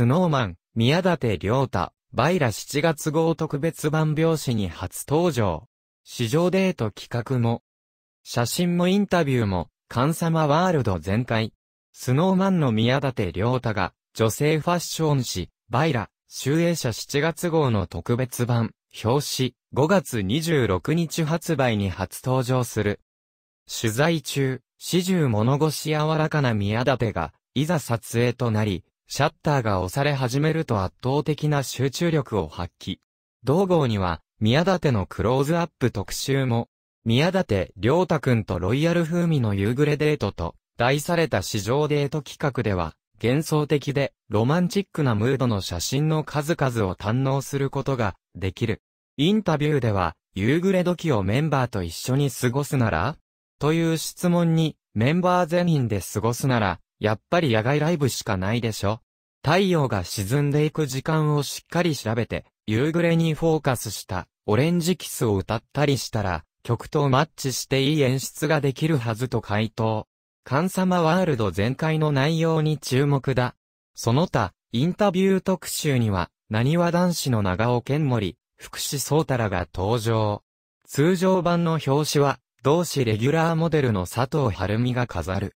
スノーマン、宮舘良太、バイラ7月号特別版表紙に初登場。市場デート企画も、写真もインタビューも、カンサマワールド全開。スノーマンの宮舘良太が、女性ファッション誌、バイラ、集英社7月号の特別版、表紙、5月26日発売に初登場する。取材中、始終物腰柔らかな宮舘が、いざ撮影となり、シャッターが押され始めると圧倒的な集中力を発揮。同号には、宮舘のクローズアップ特集も、宮舘良太くんとロイヤル風味の夕暮れデートと、題された市場デート企画では、幻想的でロマンチックなムードの写真の数々を堪能することができる。インタビューでは、夕暮れ時をメンバーと一緒に過ごすならという質問に、メンバー全員で過ごすならやっぱり野外ライブしかないでしょ。太陽が沈んでいく時間をしっかり調べて、夕暮れにフォーカスしたオレンジキスを歌ったりしたら、曲とマッチしていい演出ができるはずと回答。カンサマワールド全開の内容に注目だ。その他、インタビュー特集には、何は男子の長尾健森、福士蒼太らが登場。通常版の表紙は、同志レギュラーモデルの佐藤晴美が飾る。